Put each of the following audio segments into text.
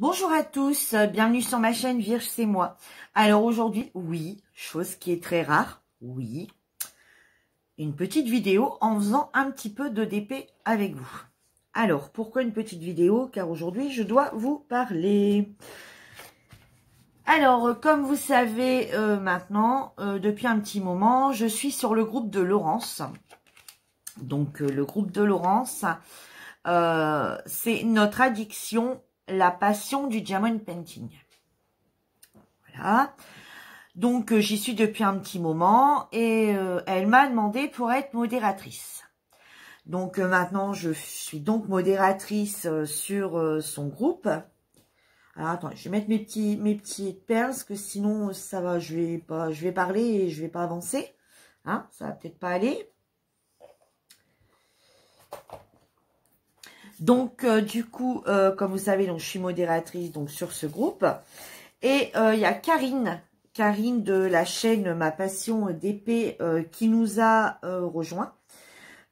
Bonjour à tous, bienvenue sur ma chaîne Vierge c'est moi. Alors aujourd'hui, oui, chose qui est très rare, oui, une petite vidéo en faisant un petit peu de DP avec vous. Alors, pourquoi une petite vidéo Car aujourd'hui, je dois vous parler. Alors, comme vous savez euh, maintenant, euh, depuis un petit moment, je suis sur le groupe de Laurence. Donc, euh, le groupe de Laurence, c'est notre addiction la passion du diamond painting. Voilà. Donc, euh, j'y suis depuis un petit moment et euh, elle m'a demandé pour être modératrice. Donc, euh, maintenant, je suis donc modératrice sur son groupe. Alors, attends, je vais mettre mes petits mes petites perles parce que sinon, ça va, je vais pas, je vais parler et je vais pas avancer. Hein, ça va peut-être pas aller. Donc, euh, du coup, euh, comme vous savez, donc, je suis modératrice donc, sur ce groupe. Et euh, il y a Karine, Karine de la chaîne Ma Passion d'épée qui nous a rejoint.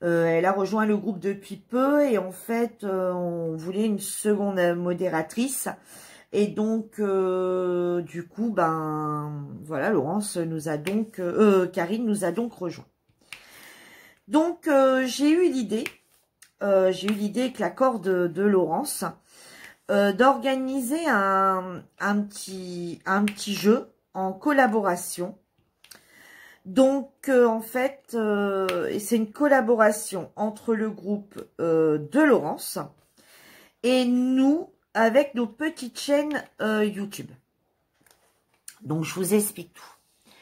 elle a rejoint le groupe depuis peu et en fait, on voulait une seconde modératrice. Et donc, du coup, ben, voilà, Laurence nous a donc, Karine nous a donc rejoint. Donc, j'ai eu l'idée euh, j'ai eu l'idée avec la corde de, Laurence, euh, d'organiser un, petit, un petit jeu en collaboration. Donc, euh, en fait, c'est une collaboration entre le groupe de Laurence et nous, avec nos petites chaînes YouTube. Donc, je vous explique tout.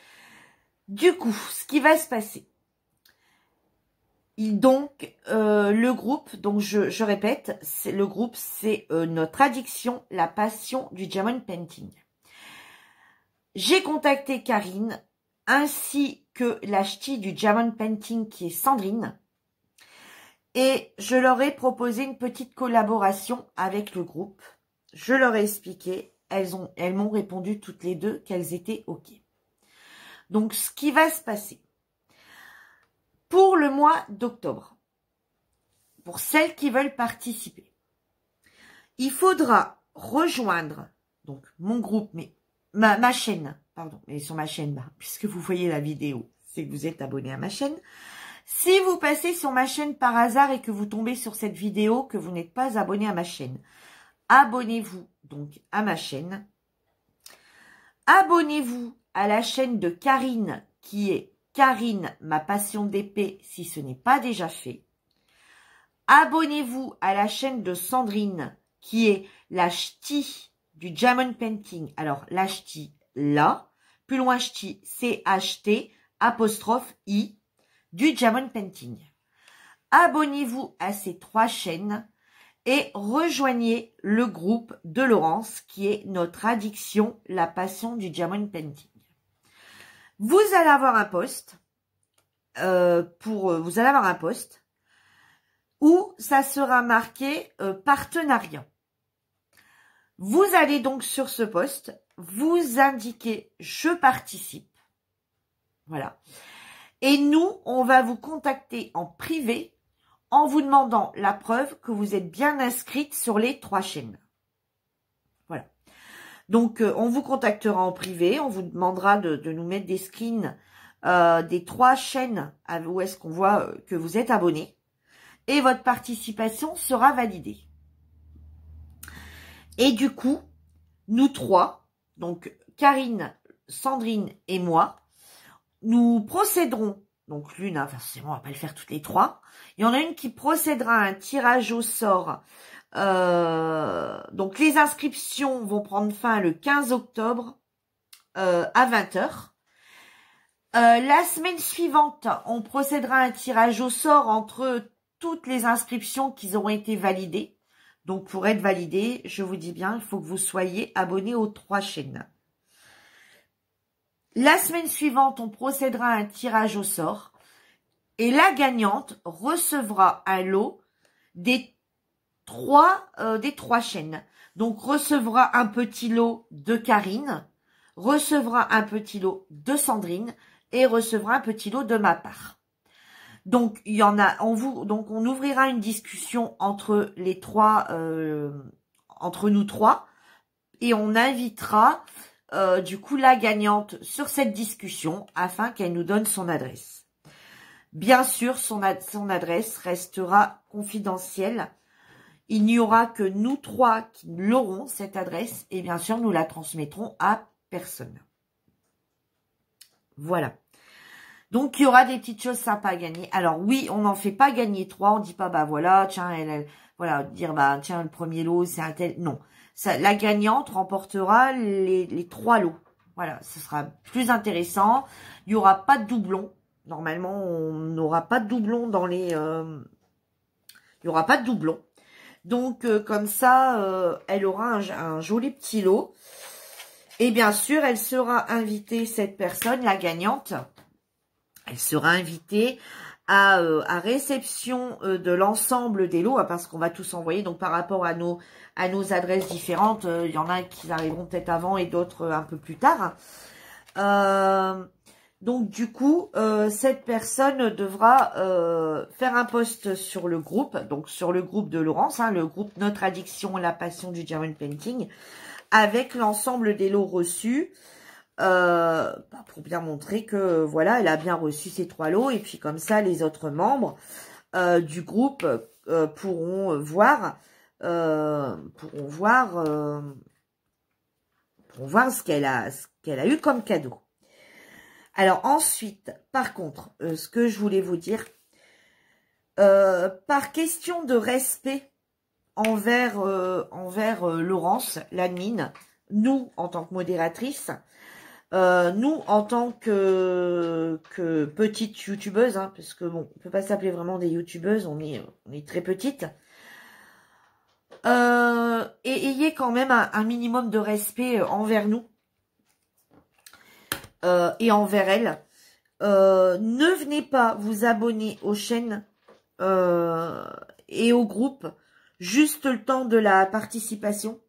Du coup, ce qui va se passer, donc, euh, le groupe, donc je, répète, c'est le groupe, c'est euh, notre addiction, la passion du diamond painting. J'ai contacté Karine, ainsi que la du diamond painting qui est Sandrine, et je leur ai proposé une petite collaboration avec le groupe. Je leur ai expliqué, elles m'ont elles répondu toutes les deux qu'elles étaient OK. Donc, ce qui va se passer, pour le mois d'octobre, pour celles qui veulent participer. Il faudra rejoindre donc mon groupe, mais ma, chaîne, pardon, mais sur ma chaîne, puisque vous voyez la vidéo, c'est que vous êtes abonné à ma chaîne. Si vous passez sur ma chaîne par hasard et que vous tombez sur cette vidéo, que vous n'êtes pas abonné à ma chaîne, abonnez-vous donc à ma chaîne. Abonnez-vous à la chaîne de Karine qui est Karine, ma passion d'épée, si ce n'est pas déjà fait. Abonnez-vous à la chaîne de Sandrine, qui est la ch'ti du Jamon Painting. Alors, la ch'ti, là. Plus loin, ch'ti, c'est t apostrophe i, du Jamon Painting. Abonnez-vous à ces trois chaînes et rejoignez le groupe de Laurence qui est notre addiction, la passion du Jamon Painting. Vous allez avoir un poste. Euh, pour euh, vous allez avoir un poste où ça sera marqué euh, partenariat. Vous allez donc sur ce poste, vous indiquez je participe. Voilà. Et nous, on va vous contacter en privé en vous demandant la preuve que vous êtes bien inscrite sur les trois chaînes. Donc, euh, on vous contactera en privé. On vous demandera de, nous mettre des screens euh, des trois chaînes où est-ce qu'on voit euh, que vous êtes abonné. Et votre participation sera validée. Et du coup, nous trois, donc Karine, Sandrine et moi, nous procéderons, donc l'une, hein, forcément, on va pas le faire toutes les trois, il y en a une qui procédera à un tirage au sort euh, donc les inscriptions vont prendre fin le 15 octobre euh, à 20h. Euh, la semaine suivante, on procédera à un tirage au sort entre toutes les inscriptions qui auront été validées. Donc pour être validé, je vous dis bien, il faut que vous soyez abonné aux trois chaînes. La semaine suivante, on procédera à un tirage au sort et la gagnante recevra un lot des trois euh, des trois chaînes. Donc recevra un petit lot de Karine, recevra un petit lot de Sandrine et recevra un petit lot de ma part. Donc il y en a, on vous, donc on ouvrira une discussion entre les trois, euh, entre nous trois, et on invitera euh, du coup la gagnante sur cette discussion afin qu'elle nous donne son adresse. Bien sûr, son adresse restera confidentielle il n'y aura que nous trois qui l'aurons, cette adresse, et bien sûr, nous la transmettrons à personne. Voilà. Donc, il y aura des petites choses sympas à gagner. Alors, oui, on n'en fait pas gagner trois. On dit pas, bah voilà, tiens, elle, voilà, dire, bah tiens, le premier lot, c'est un tel. Non. la gagnante remportera les, trois lots. Voilà, ce sera plus intéressant. Il n'y aura pas de doublons. Normalement, on n'aura pas de doublons dans les... Euh, il n'y aura pas de doublons. Donc, euh, comme ça, euh, elle aura un, joli petit lot. Et bien sûr, elle sera invitée, cette personne, la gagnante, elle sera invitée à, euh, réception de l'ensemble des lots, hein, parce qu'on va tous envoyer, donc par rapport à nos, à nos adresses différentes, il y en a qui arriveront peut-être avant et d'autres un peu plus tard. Donc, du coup, euh, cette personne devra euh, faire un post sur le groupe, donc sur le groupe de Laurence, hein, le groupe Notre Addiction, la passion du German Painting, avec l'ensemble des lots reçus, euh, bah, pour bien montrer que, voilà, elle a bien reçu ces trois lots, et puis comme ça, les autres membres du groupe pourront voir, pourront voir, voir ce qu'elle a, ce qu'elle a eu comme cadeau. Alors ensuite, par contre, euh, ce que je voulais vous dire, euh, par question de respect envers, euh, envers Laurence, l'admin, nous, en tant que modératrice, nous, en tant que, que petite youtubeuse, hein, parce que bon, on peut pas s'appeler vraiment des youtubeuses, on est, est très petites, et ayez quand même un minimum de respect envers nous, euh, et envers elle. Euh, ne venez pas vous abonner aux chaînes euh, et aux groupes juste le temps de la participation.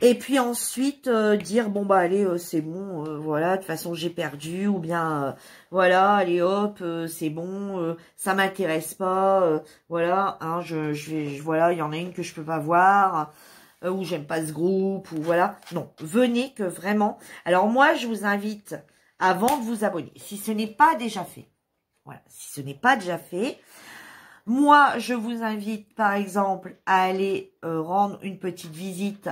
Et puis ensuite, dire, bon, bah, allez, c'est bon, voilà, de toute façon, j'ai perdu, ou bien, voilà, allez, hop, c'est bon, ça m'intéresse pas, voilà, hein, je, je, voilà, il y en a une que je peux pas voir, euh, ou j'aime pas ce groupe, ou voilà. Non, venez que vraiment. Alors moi, je vous invite, avant de vous abonner, si ce n'est pas déjà fait, voilà, si ce n'est pas déjà fait, moi, je vous invite, par exemple, à aller euh, rendre une petite visite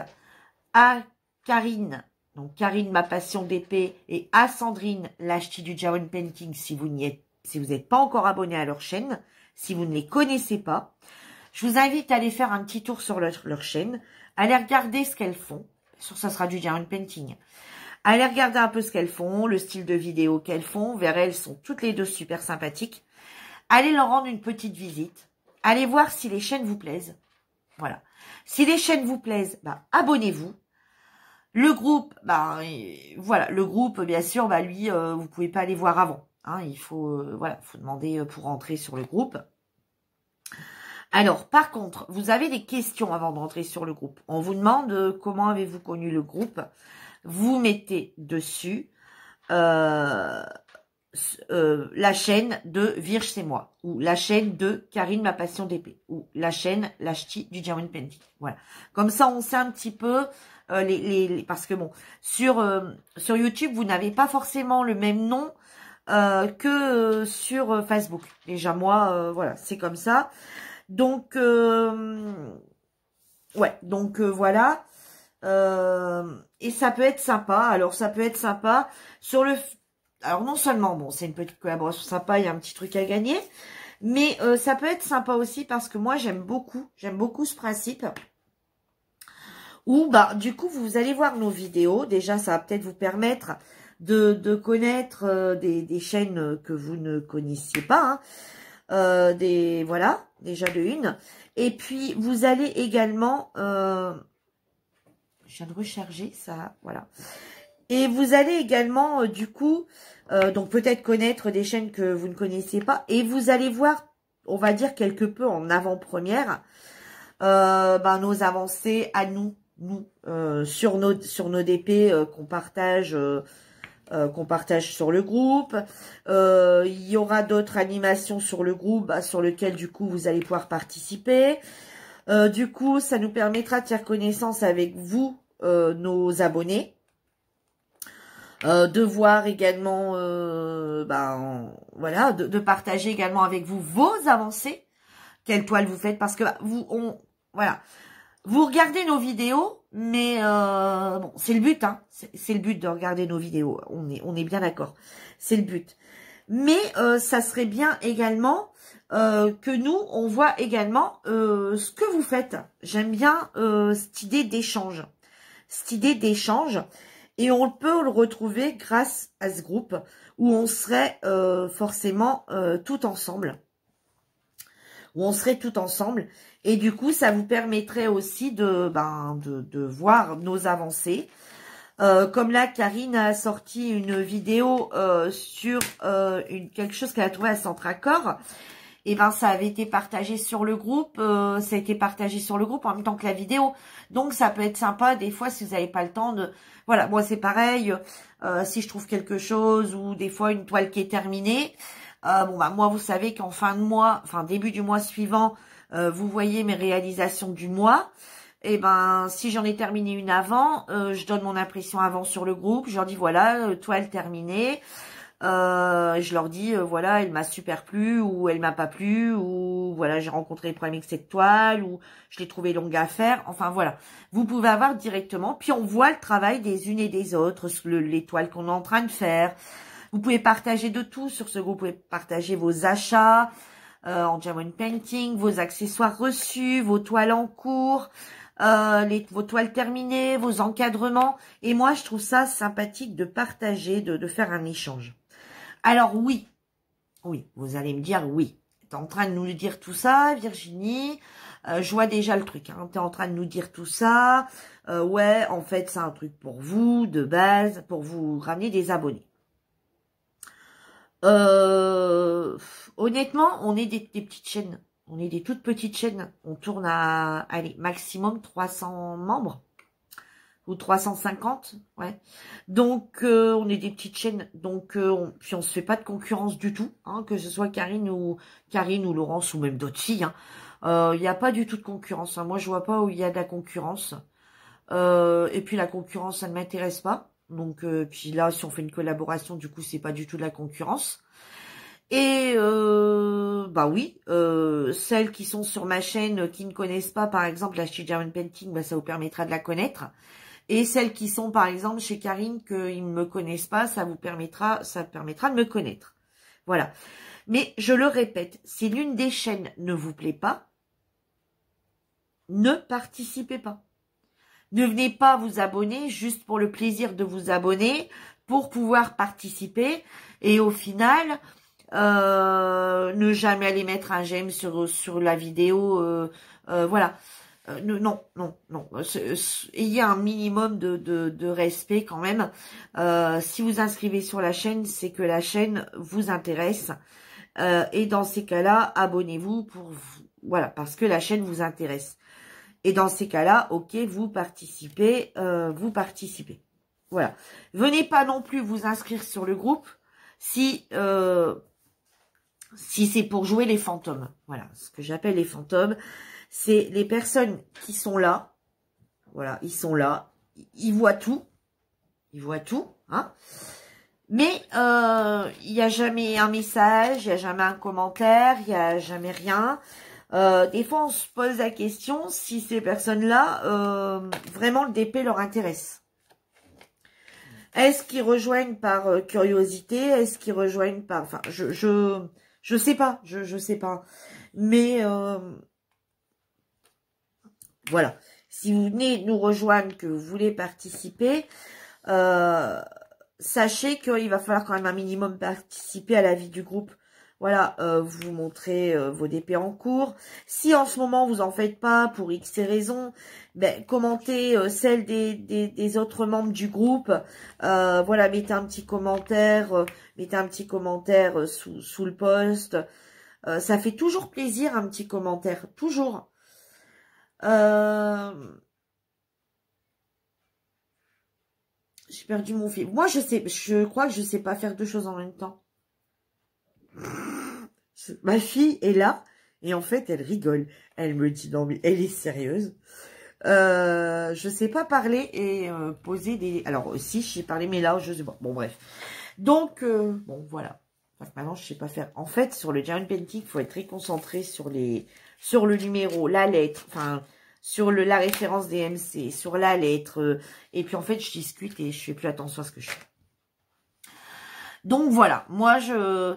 à Karine, donc Karine, ma passion d'épée, et à Sandrine, l'achetie du Jawan Painting, si vous n'y êtes, si vous n'êtes pas encore abonné à leur chaîne, si vous ne les connaissez pas. Je vous invite à aller faire un petit tour sur leur chaîne. Allez regarder ce qu'elles font. Sur ça sera du une Painting. Allez regarder un peu ce qu'elles font, le style de vidéo qu'elles font. vers elles sont toutes les deux super sympathiques. Allez leur rendre une petite visite. Allez voir si les chaînes vous plaisent. Voilà. Si les chaînes vous plaisent, bah, abonnez-vous. Le groupe, bah, euh, voilà, le groupe, bien sûr, bah, lui, euh, vous pouvez pas aller voir avant. Hein, il faut, euh, faut demander pour entrer sur le groupe. Alors, par contre, vous avez des questions avant de rentrer sur le groupe. On vous demande euh, comment avez-vous connu le groupe. Vous mettez dessus euh, euh, la chaîne de Virge c'est moi, ou la chaîne de Karine ma passion d'épée, ou la chaîne la du German Pendy. Voilà. Comme ça, on sait un petit peu les, les, parce que bon, sur sur YouTube, vous n'avez pas forcément le même nom que sur Facebook. Déjà moi, voilà, c'est comme ça. Donc, euh, ouais, donc euh, voilà. Euh, et ça peut être sympa. Alors, ça peut être sympa sur le... Alors, non seulement, bon, c'est une petite collaboration sympa, il y a un petit truc à gagner. Mais ça peut être sympa aussi parce que moi, j'aime beaucoup, j'aime beaucoup ce principe. Ou, bah, du coup, vous allez voir nos vidéos. Déjà, ça va peut-être vous permettre de, de connaître des, des, chaînes que vous ne connaissiez pas. Hein. Euh, des voilà, déjà de une. Et puis, vous allez également... Euh, je viens de recharger ça, voilà. Et vous allez également, euh, du coup, donc peut-être connaître des chaînes que vous ne connaissez pas. Et vous allez voir, on va dire quelque peu en avant-première, ben, nos avancées à nous, nous, sur, nos, sur nos DP qu'on partage euh, qu'on partage sur le groupe. Euh, il y aura d'autres animations sur le groupe bah, sur lequel du coup vous allez pouvoir participer. Euh, du coup, ça nous permettra de faire connaissance avec vous, nos abonnés. de voir également, bah, voilà, de, de, partager également avec vous vos avancées, quelle toile vous faites, parce que bah, vous, on, voilà, vous regardez nos vidéos, mais euh, bon, c'est le but, hein. C'est le but de regarder nos vidéos. On est, on est bien d'accord. C'est le but. Mais euh, ça serait bien également euh, que nous, on voit également ce que vous faites. J'aime bien cette idée d'échange. Cette idée d'échange. Et on peut le retrouver grâce à ce groupe où on serait forcément tout ensemble où on serait tout ensemble. Et du coup, ça vous permettrait aussi de, ben, de, de voir nos avancées. Euh, comme là, Karine a sorti une vidéo euh, sur euh, une, quelque chose qu'elle a trouvé à Centre Accord. Et eh ben, ça avait été partagé sur le groupe. ça a été partagé sur le groupe en même temps que la vidéo. Donc, ça peut être sympa des fois si vous n'avez pas le temps de. Voilà, moi c'est pareil. si je trouve quelque chose ou des fois une toile qui est terminée, ah, bon bah moi vous savez qu'en fin de mois, enfin début du mois suivant, euh, vous voyez mes réalisations du mois. Et eh ben si j'en ai terminé une avant, euh, je donne mon impression avant sur le groupe. Je leur dis voilà, euh, toile terminée. je leur dis voilà, elle m'a super plu ou elle m'a pas plu ou voilà j'ai rencontré des problèmes avec cette toile ou je l'ai trouvée longue à faire. Enfin voilà, vous pouvez avoir directement. Puis on voit le travail des unes et des autres, les toiles qu'on est en train de faire. Vous pouvez partager de tout sur ce groupe. Vous pouvez partager vos achats euh, en Jamon Painting, vos accessoires reçus, vos toiles en cours, euh, vos toiles terminées, vos encadrements. Et moi, je trouve ça sympathique de partager, de, faire un échange. Alors oui, oui, vous allez me dire oui. Tu es en train de nous dire tout ça, Virginie. Euh, je vois déjà le truc. Hein. Tu es en train de nous dire tout ça. Euh, ouais, en fait, c'est un truc pour vous, de base, pour vous ramener des abonnés. Euh, honnêtement, on est des, petites chaînes. On est des toutes petites chaînes. On tourne à, allez, maximum 300 membres. Ou 350, ouais. Donc, euh, on est des petites chaînes. Donc, euh, on, puis on se fait pas de concurrence du tout. Hein, que ce soit Karine ou Karine ou Laurence ou même d'autres filles. Il hein. n'y euh, a pas du tout de concurrence. Hein. Moi, je vois pas où il y a de la concurrence. Euh, et puis, la concurrence, ça ne m'intéresse pas. Donc, euh, puis là, si on fait une collaboration, du coup, c'est pas du tout de la concurrence. Et euh, bah oui, euh, celles qui sont sur ma chaîne euh, qui ne connaissent pas, par exemple, la chez German Painting, bah, ça vous permettra de la connaître. Et celles qui sont, par exemple, chez Karine, qu'ils ne me connaissent pas, ça vous permettra, ça permettra de me connaître. Voilà. Mais je le répète, si l'une des chaînes ne vous plaît pas, ne participez pas. Ne venez pas vous abonner juste pour le plaisir de vous abonner, pour pouvoir participer et au final, euh, ne jamais aller mettre un j'aime sur, sur la vidéo. Euh, euh, voilà. non, non, non. Il y a un minimum de, de, de respect quand même. si vous inscrivez sur la chaîne, c'est que la chaîne vous intéresse. et dans ces cas-là, abonnez-vous pour voilà parce que la chaîne vous intéresse. Et dans ces cas-là, ok, vous participez, euh, vous participez. Voilà. Venez pas non plus vous inscrire sur le groupe si euh, si c'est pour jouer les fantômes. Voilà, ce que j'appelle les fantômes, c'est les personnes qui sont là. Voilà, ils sont là, ils voient tout, ils voient tout, hein. Mais euh, il n'y a jamais un message, il n'y a jamais un commentaire, il n'y a jamais rien. Euh, des fois, on se pose la question si ces personnes-là, euh, vraiment, le DP leur intéresse. Est-ce qu'ils rejoignent par euh, curiosité Est-ce qu'ils rejoignent par... Enfin, je je, je sais pas, je, je sais pas. Mais voilà. Si vous venez nous rejoindre, que vous voulez participer, sachez qu'il va falloir quand même un minimum participer à la vie du groupe voilà, euh, vous montrez euh, vos DP en cours. Si en ce moment, vous en faites pas pour X raisons, ben, commentez euh, celle des, des, des, autres membres du groupe. voilà, mettez un petit commentaire, mettez un petit commentaire sous, sous le post. ça fait toujours plaisir, un petit commentaire, toujours. J'ai perdu mon fil. Moi, je sais, je crois que je sais pas faire deux choses en même temps ma fille est là, et en fait, elle rigole. Elle me dit, non, mais elle est sérieuse. Euh, je sais pas parler et euh, poser des... Alors, aussi, euh, j'ai parlé, mais là, je sais pas. Bon, bref. Donc, euh, bon, voilà. maintenant, je sais pas faire. En fait, sur le giant Painting, il faut être très concentré sur les... Sur le numéro, la lettre, enfin, sur le, la référence des sur la lettre. et puis, en fait, je discute et je fais plus attention à ce que je fais. Donc, voilà. Moi, je...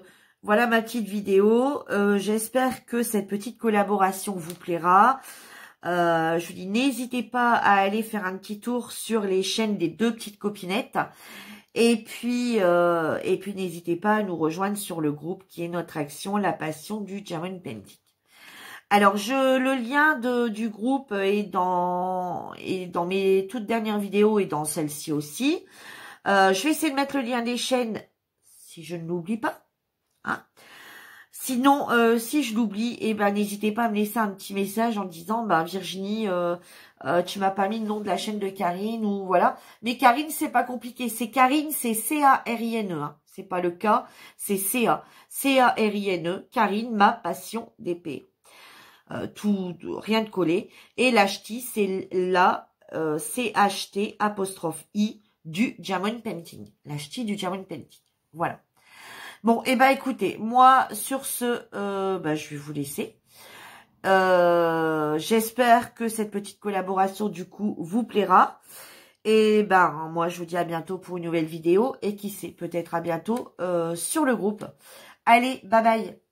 Voilà ma petite vidéo. Euh, j'espère que cette petite collaboration vous plaira. Euh, je vous dis, n'hésitez pas à aller faire un petit tour sur les chaînes des deux petites copinettes. Et puis, euh, et puis n'hésitez pas à nous rejoindre sur le groupe qui est notre action, la passion du German Pendic. Alors, je, le lien de, du groupe est dans, est dans mes toutes dernières vidéos et dans celle-ci aussi. je vais essayer de mettre le lien des chaînes, si je ne l'oublie pas. Sinon, euh, si je l'oublie, eh ben n'hésitez pas à me laisser un petit message en disant bah, Virginie, euh, euh, tu m'as pas mis le nom de la chaîne de Karine ou voilà. Mais Karine, c'est pas compliqué. C'est Karine, c'est C-A-R-I-N-E. E, hein. C'est pas le cas, c'est C-A. C-A-R-I-N-E, Karine, ma passion d'épée. Euh, tout, rien de collé. Et l'HT, c'est la C-H-T apostrophe I du German Painting. L'HT du Diamond Painting. Voilà. Bon, et eh ben écoutez, moi sur ce, euh, ben, je vais vous laisser. Euh, j'espère que cette petite collaboration du coup vous plaira. Et ben moi je vous dis à bientôt pour une nouvelle vidéo et qui sait peut-être à bientôt euh, sur le groupe. Allez, bye bye